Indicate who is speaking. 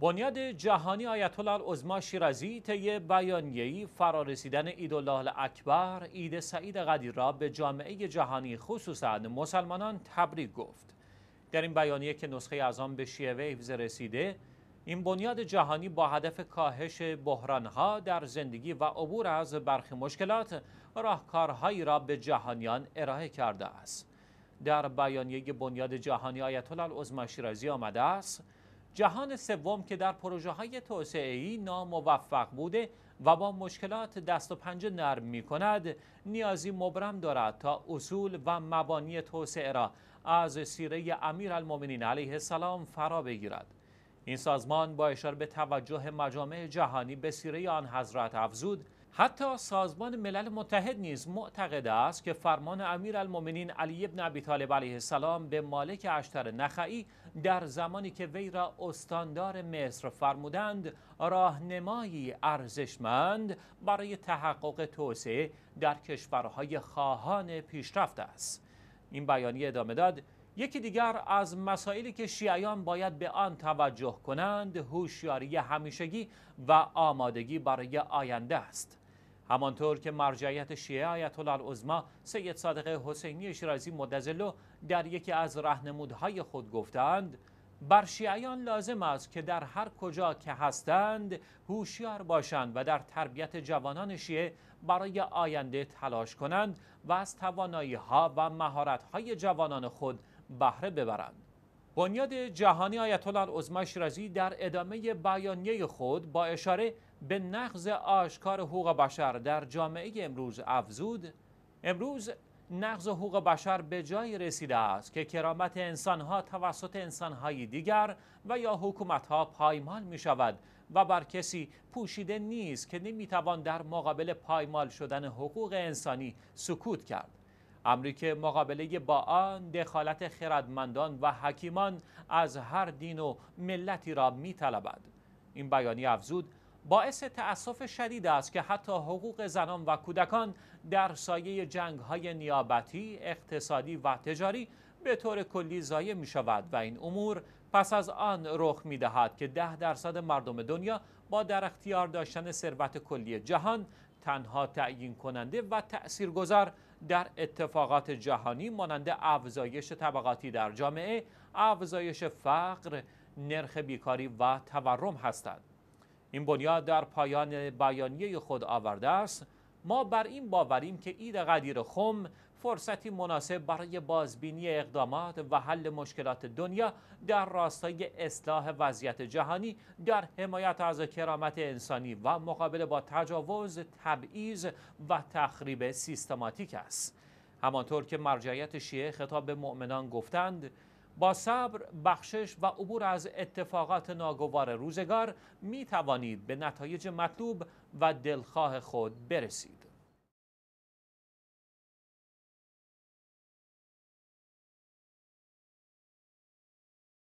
Speaker 1: بنیاد جهانی آیت الله العظما شیرازی طی بیانیه‌ای فرارسیدن عیدالله اکبر عید سعید قدیر را به جامعه جهانی خصوصا مسلمانان تبریک گفت در این بیانیه که نسخه از آن به شیعه ویوز رسیده این بنیاد جهانی با هدف کاهش بحرانها در زندگی و عبور از برخی مشکلات راهکارهایی را به جهانیان ارائه کرده است در بیانیه بنیاد جهانی آیت الله العظما شیرازی آمده است جهان سوم که در پروژه های توسعه ناموفق بوده و با مشکلات دست و پنجه نرم می کند نیازی مبرم دارد تا اصول و مبانی توسعه را از سیره امیر علیه السلام فرا بگیرد این سازمان با اشاره به توجه مجامع جهانی به سیره آن حضرت افزود حتی سازمان ملل متحد نیز معتقد است که فرمان امیرالمؤمنین علی ابن ابی طالب علیه السلام به مالک اشتر نخعی در زمانی که وی را استاندار مصر فرمودند راهنمایی ارزشمند برای تحقق توسعه در کشورهای خواهان پیشرفت است این بیانیه ادامه داد یکی دیگر از مسائلی که شیعیان باید به آن توجه کنند هوشیاری همیشگی و آمادگی برای آینده است همانطور که مرجعیت شیعه آیت الله سید صادق حسینی شیرازی مدزلو در یکی از رهنمودهای خود گفتند بر شیعیان لازم است که در هر کجا که هستند هوشیار باشند و در تربیت جوانان شیعه برای آینده تلاش کنند و از توانایی ها و مهارت های جوانان خود بهره ببرند بنیاد جهانی آیت الله شیرازی در ادامه بیانیه خود با اشاره به نقض آشکار حقوق بشر در جامعه امروز افزود امروز نقض حقوق بشر به جای رسیده است که کرامت انسانها توسط انسانهای دیگر و یا حکومتها پایمال می شود و بر کسی پوشیده نیست که توان در مقابل پایمال شدن حقوق انسانی سکوت کرد امری مقابله با آن دخالت خردمندان و حکیمان از هر دین و ملتی را طلبد. این بیانیه افزود باعث تأسف شدید است که حتی حقوق زنان و کودکان در سایه جنگ های نیابتی، اقتصادی و تجاری به طور کلی زایه می شود و این امور پس از آن رخ می دهد که ده درصد مردم دنیا با در اختیار داشتن ثروت کلی جهان تنها تعیین کننده و تأثیرگذار در اتفاقات جهانی مانند افزایش طبقاتی در جامعه، افزایش فقر، نرخ بیکاری و تورم هستند. این بنیاد در پایان بیانیه خود آورده است ما بر این باوریم که اید قدیر خم فرصتی مناسب برای بازبینی اقدامات و حل مشکلات دنیا در راستای اصلاح وضعیت جهانی در حمایت از کرامت انسانی و مقابله با تجاوز، تبعیض و تخریب سیستماتیک است. همانطور که مرجعیت شیعه خطاب مؤمنان گفتند با صبر، بخشش و عبور از اتفاقات ناگوار روزگار می توانید به نتایج مطلوب و دلخواه خود برسید.